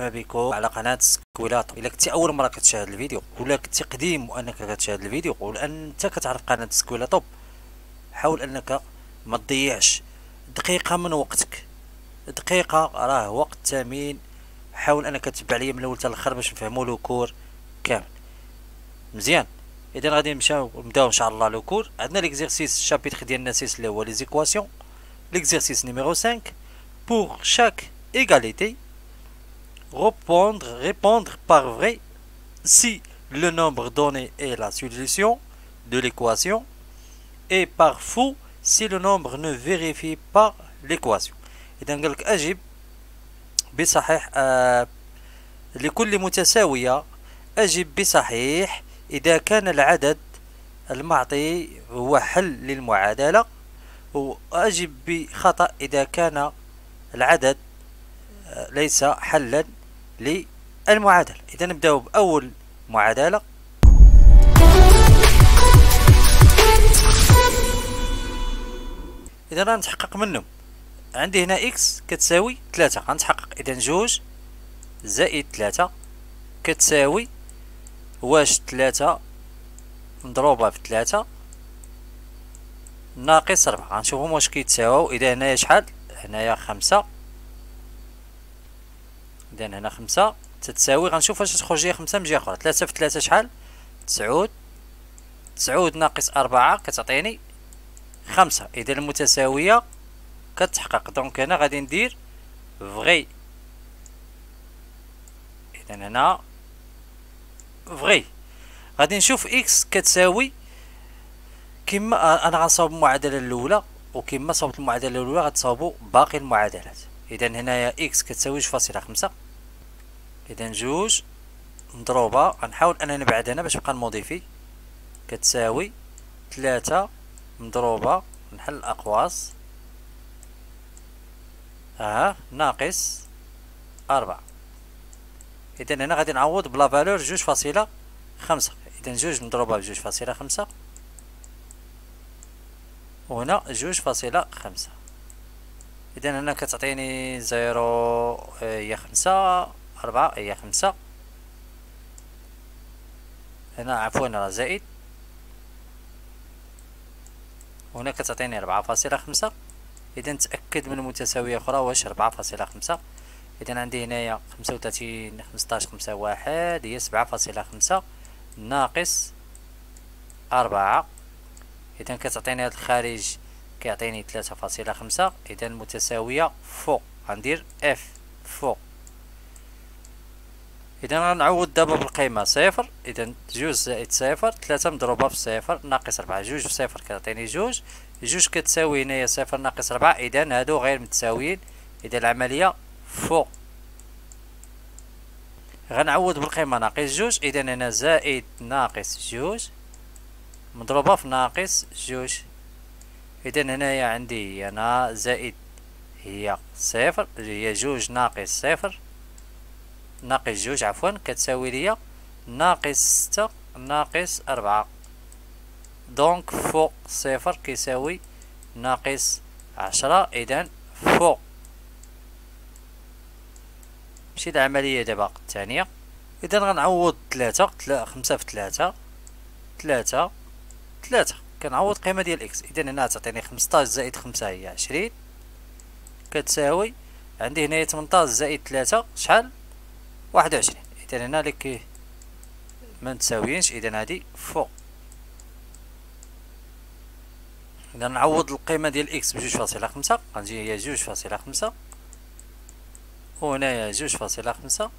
بكم على قناه سكويلاط الا كنتي اول مره كتشاهد الفيديو ولا كنتي قديم وانك كتشاهد الفيديو ولا انت كتعرف قناه سكويلاطوب حاول انك ما تضيعش دقيقه من وقتك دقيقه راه وقت ثمين حاول انك تتبع ليا من الاول حتى الاخر باش نفهمو لوكور كامل مزيان اذا غادي نمشاو نبداو ان شاء الله لوكور عندنا ليكزيرسيس الشابيتر ديالنا سيس اللي هو ليزيكواسيون زيكواسيون ليكزيرسيس نيميرو 5 بور شاك إيكاليتي répondre, répondre par vrai si le nombre donné est la solution de l'équation et par faux si le nombre ne vérifie pas l'équation. إذا قالك أجب بصحيح آه لكل متساوية أجب بصحيح إذا كان العدد المعطي هو حل للمعادلة وأجب بخطأ إذا كان العدد ليس حلا للمعادلة إذا نبدأ بأول معادلة إذا غنتحقق منهم عندي هنا إكس كتساوي ثلاثة غنتحقق إذا جوج زائد ثلاثة كتساوي واش ثلاثة مضروبة في ثلاثة ناقص ربعة غنشوفهم واش كيتساوو إذا هنايا شحال هنايا خمسة إذن هنا خمسة تتساوي غنشوف واش تخرج لي خمسة من جهة أخرى ثلاثة في ثلاثة شحال تسعود تسعود ناقص أربعة كتعطيني خمسة إذا المتساوية كتحقق دونك هنا غادي ندير فغي إذا هنا فغي غادي نشوف إكس كتساوي كما أنا غنصاوب المعادلة الأولى وكما صوبت المعادلة الأولى غتصاوبو باقي المعادلات إذا هنايا إكس كتساوي فاصلة خمسة اذا جوج مضروبه غنحاول انني نبعد هنا باش نبقى نموديفي كتساوي ثلاثة مضروبه نحل الاقواس اه ناقص أربعة اذا هنا غادي نعوض بلا فالور جوج فاصله خمسة اذا جوج مضروبه بجوج فاصله خمسة وهنا جوج فاصله خمسة اذا هنا كتعطيني زيرو آه، هي خمسة أربعة هي خمسة هنا عفوا راه زائد هنا كتعطيني ربعة فاصلة خمسة إذا تأكد من متساوية أخرى واش ربعة فاصلة خمسة إذا عندي هنايا خمسة وتلاتين خمسطاش خمسة واحد هي سبعة فاصلة خمسة ناقص أربعة إذا كتعطيني هاد الخارج كيعطيني تلاتة فاصلة خمسة إذا متساوية فوق غندير اف فوق اذا غنعوض دابا بالقيمه صفر اذا جوج زائد صفر ثلاثة مضروبة في صفر ناقص ربعة جوج في صفر كتعطيني جوج جوج كتساوي هنايا صفر ناقص ربعة اذا هادو غير متساويين اذا العملية فوق غنعوض بالقيمة ناقص جوج اذا هنا زائد ناقص جوج مضروبة في ناقص جوج اذا هنايا عندي هي زائد هي صفر هي جوج ناقص صفر ناقص جوج عفوا كتساوي ليا ناقص ستة ناقص أربعة دونك فوق صفر كيساوي ناقص عشرة إذا فوق ماشي العملية دابا الثانية إذا غنعوض تلاتة تلا خمسة في تلاتة تلاتة تلاتة كنعوض قيمة ديال إكس إذا هنا تعطيني خمسطاش زائد خمسة هي عشرين كتساوي عندي هنايا تمنطاش زائد تلاتة شحال واحد وعشرين إذا هنا لك ما تساويينش إذا هادي فوق إذا نعوض القيمة ديال إكس بجوج فاصلة خمسة غنجي هي جوج فاصلة خمسة وهنايا جوج فاصلة خمسة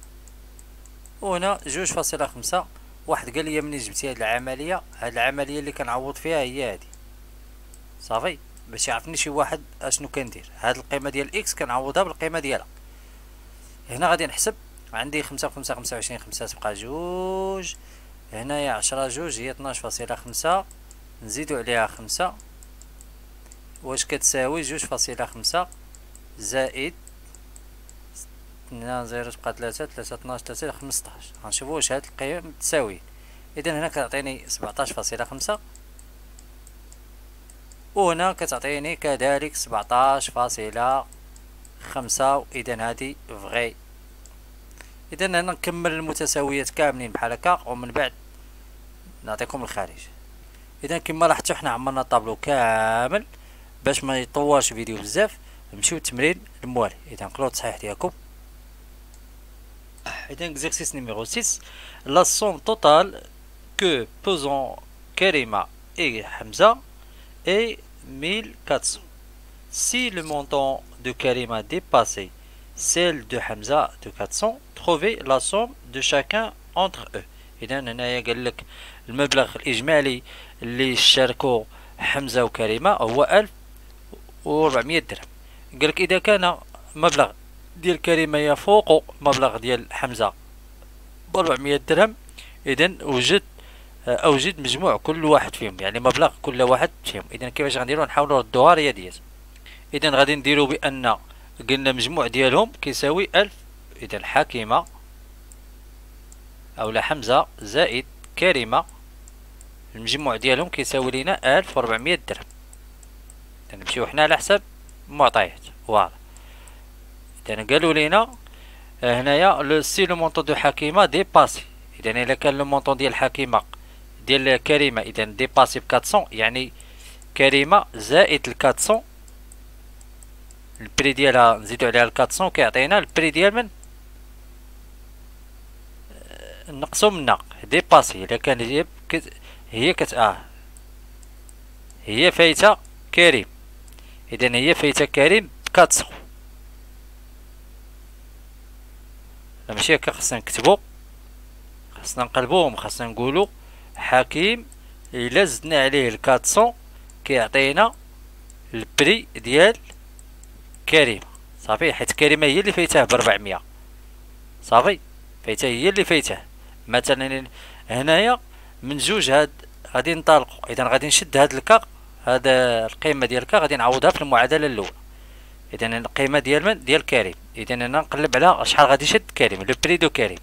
وهنا جوج فاصلة خمسة واحد قال لي منين جبتي هاد العملية هاد العملية اللي كنعوض فيها هي هادي صافي باش يعرفني شي واحد اشنو كندير هاد القيمة ديال إكس كنعوضها بالقيمة ديالها هنا غادي نحسب عندي خمسة خمسة خمسة وعشرين خمسة تبقى جوج هنايا عشرة جوج هي اثناش فاصلة خمسة نزيدو عليها خمسة واش كتساوي جوج فاصلة خمسة زائد اثنان زيرو تبقى ثلاثة ثلاثة اثناش ثلاثة خمسطاش غنشوفو واش هاد القيم تساوي اذا هنا كتعطيني سبعطاش فاصلة خمسة وهنا كتعطيني كذلك سبعطاش فاصلة خمسة واذا هادي فغي اذا هنا نكمل المتساويات كاملين بحال هكا ومن بعد نعطيكم الخارج اذا كما لاحظتوا حنا عمرنا الطابلو كامل باش ما يطولش فيديو بزاف نمشيو للتمرين الموالي اذا كلوت صحيح ديالكم اذا اكزيرسيس نيميرو 6 لا سوم توتال كو بوزون كريمه اي حمزه اي 1400 سي لو مونطون دو كريمة ديباسي celle de Hamza de 400 trouver la somme de chacun entre eux اذا هنايا قال لك المبلغ الاجمالي اللي شاركوا حمزه وكريمه هو 1400 درهم قال لك اذا كان مبلغ ديال كريمه يفوق مبلغ ديال حمزه ب 400 درهم اذا وجد اوجد مجموع كل واحد فيهم يعني مبلغ كل واحد فيهم اذا كيفاش غنديروا نحاولوا نردوها رياضيات اذا غادي نديروا بان قلنا مجموع ديالهم كيساوي ألف إذا حكيمة أو حمزة زائد كريمة المجموع ديالهم كيساوي لينا ألف وربعمية درهم نمشيو حنا على حساب المعطيات فوالا إذا قالوا لينا آه، هنايا لو سي لو مونطو دو حكيمة ديباسي إذا إلا كان لو مونطو ديال حكيمة ديال كريمة إذا ديباسي بكاتسون يعني كريمة زائد الكاتسون البري ديالها نزيدو عليها ال 400 كيعطينا البري ديال من آه، نقصو منها ديباسي الا كان هي كت هي كت اه هي فايته كريم اذا هي فايته كريم 400 ماشي هكا خصنا نكتبو خصنا نقلبوهم خصنا نقولو حكيم الا زدنا عليه ال 400 كيعطينا البري ديال كريم صافي حيت كريمه هي اللي فايته ب 400 صافي فايته هي اللي فايته مثلا هنايا من جوج هاد غادي ننطلقوا اذا غادي نشد هاد الكا هاد القيمه ديال الكا غادي نعوضها في المعادله الاولى اذا القيمه ديال من ديال كريم اذا انا نقلب على شحال غادي يشد كريم لو بري دو كريم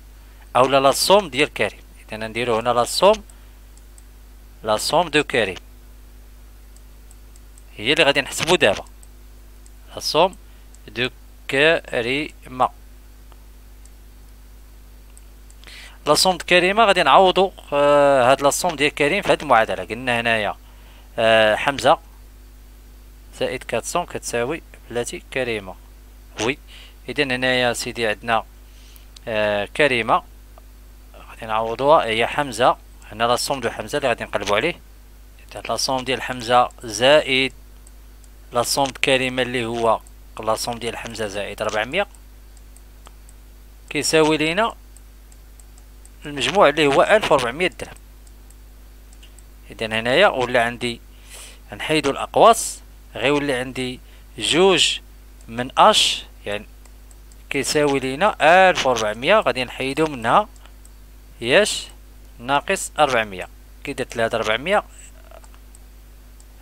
اولا لا الصوم ديال كريم اذا نديرو هنا لا الصوم لا الصوم دو كريم هي اللي غادي نحسبو دابا الصوم دو كريمة لاصوم كريمه غادي نعوضو آه هاد لاصوم ديال كريم في هاد المعادله قلنا هنايا آه، حمزه زائد كاتصوم كتساوي بلاتي كريمه وي اذا هنايا سيدي عندنا آه كريمه غادي نعوضوها هي حمزه هنا لاصوم دو حمزه اللي غادي نقلبوا عليه لاصوم ديال حمزه زائد لاصوم كريمه اللي هو لاصوم ديال حمزه زائد 400 كيساوي لينا المجموع اللي هو 1400 درهم اذا هنايا ولا عندي نحيدوا الاقواس غيولي عندي جوج من اش يعني كيساوي لينا 1400 غادي نحيدوا منها ياش ناقص 400 كي درت لها 400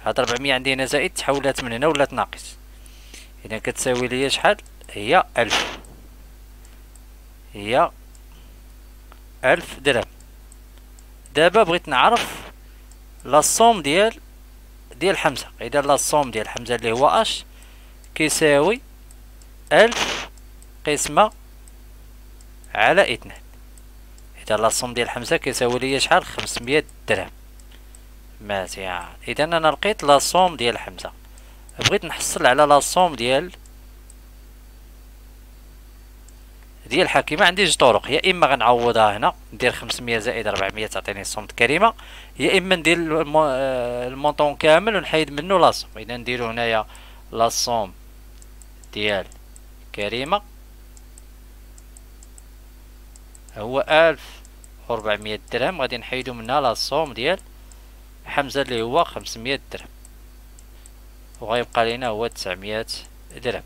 هاد 400 عندي هنا زائد تحولات من هنا ولات ناقص اذا كتساوي ليا شحال هي 1000 هي 1000 درهم دابا بغيت نعرف لا صوم ديال ديال حمزه اذا لا صوم ديال حمزه اللي هو اش كيساوي 1000 قسمه على 2 اذا لا صوم ديال حمزه كيساوي ليا شحال 500 درهم ماتعة اذا انا لقيت لاصوم ديال حمزة بغيت نحصل على لاصوم ديال ديال حكيمة عندي جوج طرق يا اما غنعوضها هنا ندير 500 زائد 400 تعطيني صمت كريمة يا اما ندير آه، المونطون كامل ونحيد منه لاصوم اذا نديرو هنايا لاصوم ديال كريمة هو ألف درهم غادي نحيدو منها لاصوم ديال حمزة اللي هو خمسمية درهم وغيبقى لينا هو تسعمية درهم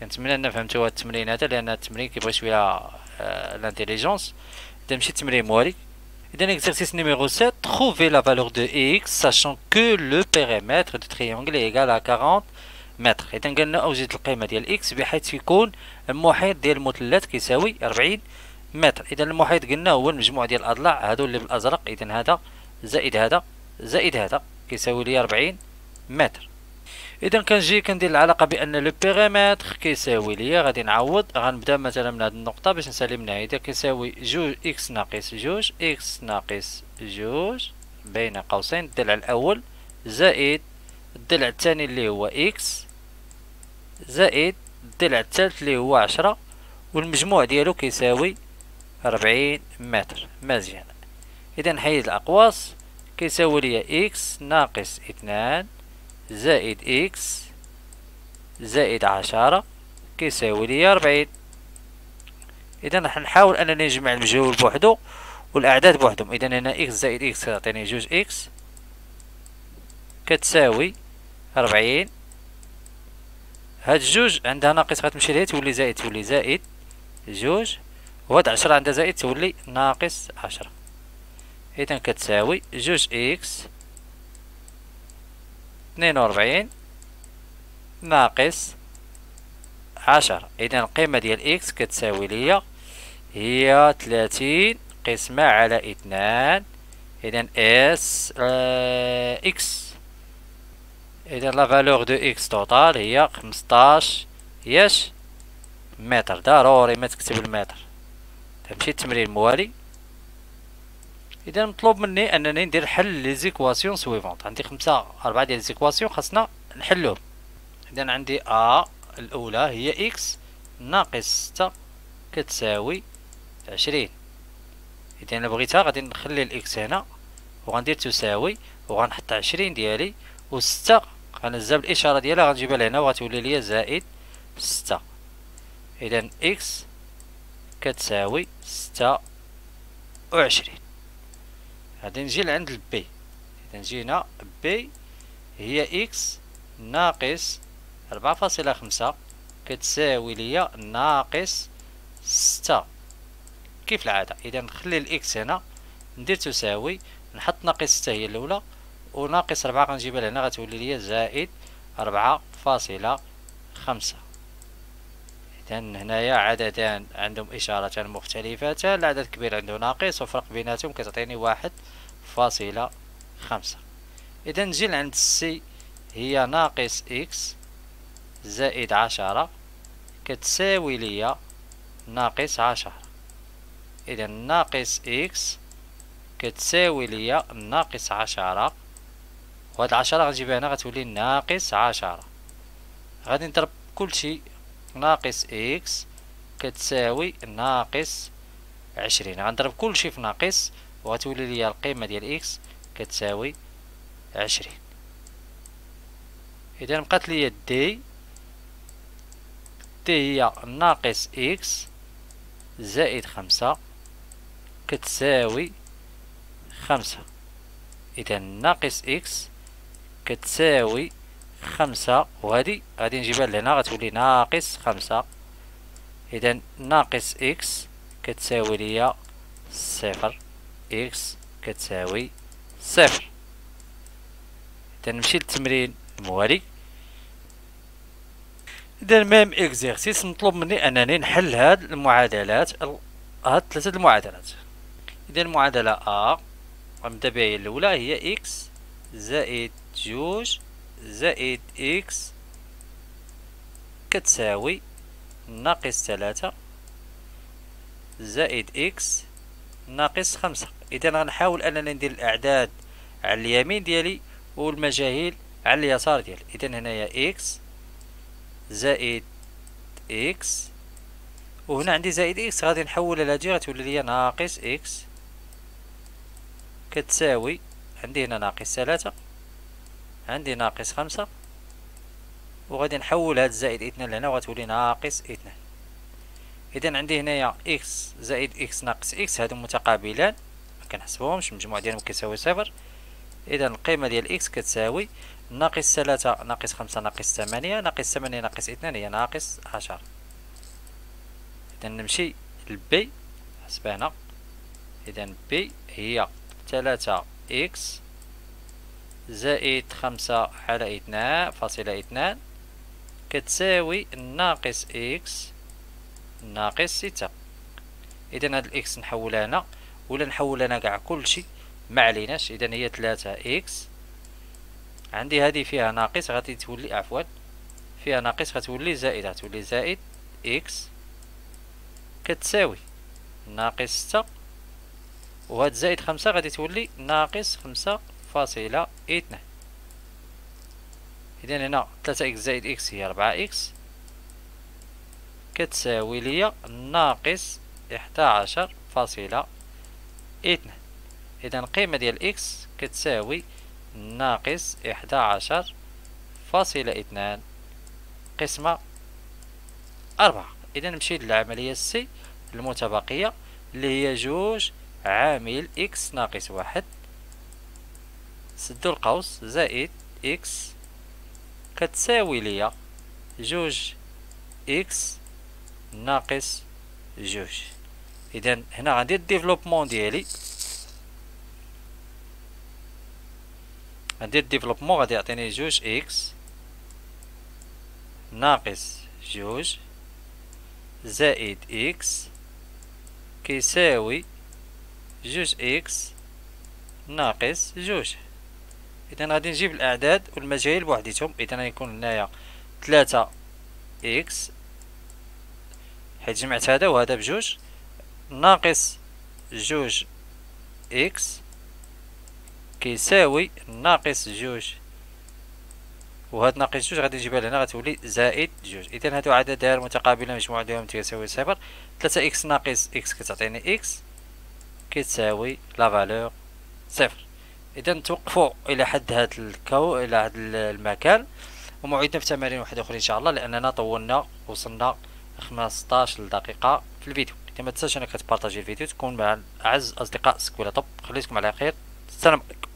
كنتمنى ان فهمتوا هاد التمرين هذا لان التمرين كيبغي شويه آه، لانتيليجونس اذا ماشي تمرين موالي اذا اكزرسيس نيميرو 7 trouver لا فالور دو اكس ساشون كو لو بيغيمتر دو triangle est égal 40 متر اذا قالنا اوجد القيمه ديال اكس بحيث يكون المحيط ديال المثلث كيساوي 40 متر اذا المحيط قلنا هو المجموع ديال الاضلاع هادو اللي بالازرق اذا هذا زائد هذا زائد هذا كيساوي لي 40 متر اذا كنجي كندير العلاقه بان لو بيغيمتر كيساوي ليا غادي نعوض غنبدا مثلا من هذه النقطه باش نسالي من هايدا كيساوي جوج اكس ناقص جوج اكس ناقص جوج بين قوسين الضلع الاول زائد الضلع الثاني اللي هو اكس زائد الضلع الثالث اللي هو عشرة والمجموع ديالو كيساوي ربعين متر مزيان اذا نحيد الاقواس كيساوي ليا اكس ناقص اثنان زائد اكس زائد عشرة كيساوي ليا ربعين اذا راح نحاول انني نجمع المجهول بوحدو والاعداد بوحدهم اذا هنا اكس زائد اكس كتعطيني جوج اكس كتساوي ربعين هاد جوج عندها ناقص غتمشي ليها تولي زائد تولي زائد جوج وهاد عشرة عندها زائد تولي ناقص عشرة إذا كتساوي جوج إكس اثنين وربعين ناقص عشر إذا القيمة ديال إكس كتساوي ليا هي تلاتين قسمة على اثنان إذا إس اه إكس إذا لا فالور دو إكس توتال هي خمسطاش ياش متر ضروري ما تكتب المتر تمشي التمرين الموالي اذا مطلوب مني انني ندير حل لي زيكواسيون سويفونت عندي خمسة اربعة ديال زيكواسيون خاصنا نحلهم اذا عندي ا الاولى هي اكس ناقص ستة كتساوي عشرين اذا انا بغيتها غادي نخلي الاكس هنا وغندير تساوي وغنحط عشرين ديالي وستة غنزاب الاشاره ديالها غنجيبها لهنا وغتولي ليا زائد ستة اذا اكس كتساوي ستة وعشرين غادي نجي لعند البي اذا جينا بي هي اكس ناقص ربعة فاصلة خمسة كتساوي ليا ناقص ستة كيف العادة اذا نخلي الاكس هنا ندير تساوي نحط ناقص ستة هي الاولى وناقص ربعة غنجيبها لهنا غتولي ليا زائد ربعة فاصلة خمسة لأن هنايا عددان عندهم إشارتان مختلفتان العدد الكبير عنده ناقص وفرق بيناتهم كتعطيني واحد فاصلة خمسة إذا نجي لعند السي هي ناقص إكس زائد عشرة كتساوي ليا ناقص عشرة إذا ناقص إكس كتساوي ليا ناقص عشرة وهاد العشرة غنجيبها هنا غتولي ناقص عشرة غادي نضرب كلشي ناقص إكس كتساوي ناقص عشرين غنضرب كلشي في ناقص وغتولي لي القيمة ديال إكس كتساوي عشرين إذا بقات لي دي دي هي ناقص إكس زائد خمسة كتساوي خمسة إذا ناقص إكس كتساوي خمسة وهادي غادي نجيبها لهنا غتولي ناقص خمسة إذا ناقص إكس كتساوي ليا صفر إكس كتساوي صفر إذا نمشي للتمرين الموالي إذا ميم إكزيرسيس مطلوب مني أنني نحل هاد المعادلات هاد ثلاثة المعادلات إذا المعادلة أ غنبدا بها هي الأولى هي إكس زائد جوج زائد إكس كتساوي ناقص ثلاثة زائد إكس ناقص خمسة إذا غنحاول أنني ندير الأعداد على اليمين ديالي والمجاهيل على اليسار ديالي إذا هنايا إكس زائد إكس وهنا عندي زائد إكس غادي نحول لهادي غتولي ليا ناقص إكس كتساوي عندي هنا ناقص ثلاثة عندي ناقص خمسة وغادي نحول هاد زائد اثنان لهنا وغتولي ناقص اثنان اذا عندي هنايا اكس زائد اكس ناقص اكس هادو متقابلان مكنحسبوهمش المجموع ديالهم كيساوي صفر اذا القيمه ديال اكس كتساوي ناقص ثلاثة ناقص خمسة ناقص ثمانية ناقص ثمانية ناقص اثنان هي ناقص عشرة اذا نمشي لبي حسبانا اذا بي هي ثلاثة اكس زائد خمسة على اثنان فاصلة اثنان كتساوي ناقص إكس ناقص ستة إذا هاد الإكس نحولها هنا ولا نحول أنا كاع كلشي ما عليناش إذا هي ثلاثة إكس عندي هادي فيها ناقص غادي تولي عفوا فيها ناقص غتولي زائد غتولي زائد إكس كتساوي ناقص ستة وهاد زائد خمسة غادي تولي ناقص خمسة فاصلة اثنان إذا هنا ثلاثة إكس زائد إكس هي ربعة إكس كتساوي ليا ناقص إحدى عشر فاصلة اثنان إذا القيمة ديال إكس كتساوي ناقص إحدى عشر فاصلة اثنان قسمة أربعة إذا نمشي للعملية سي المتبقية اللي هي جوج عامل إكس ناقص واحد سدو القوس زائد إكس كتساوي ليا جوج إكس ناقص جوج إذا هنا غندير الديفلوبمون ديالي غندير الديفلوبمون غادي يعطيني جوج إكس ناقص جوج زائد إكس كيساوي جوج إكس ناقص جوج اذا غادي نجيب الاعداد والمجاهيل بوحديتهم اذا غيكون هنايا 3 اكس حيت جمعت هذا وهذا بجوج ناقص جوج اكس كيساوي ناقص جوج وهاد ناقص جوج غادي نجيبها لهنا غتولي زائد جوج اذا هادو عددان متقابله مجموع ديالهم تساوي صفر 3 اكس ناقص اكس كتعطيني اكس كتساوي لا فالور صفر اذا توقفوا الى حد هذا الكو الى هذا المكان وموعدنا في تمارين واحده اخرى ان شاء الله لاننا طولنا وصلنا 15 دقيقه في الفيديو ما تنساش انك تبارطاجي الفيديو تكون مع اعز اصدقاء ولا طب خليكم على خير السلام عليكم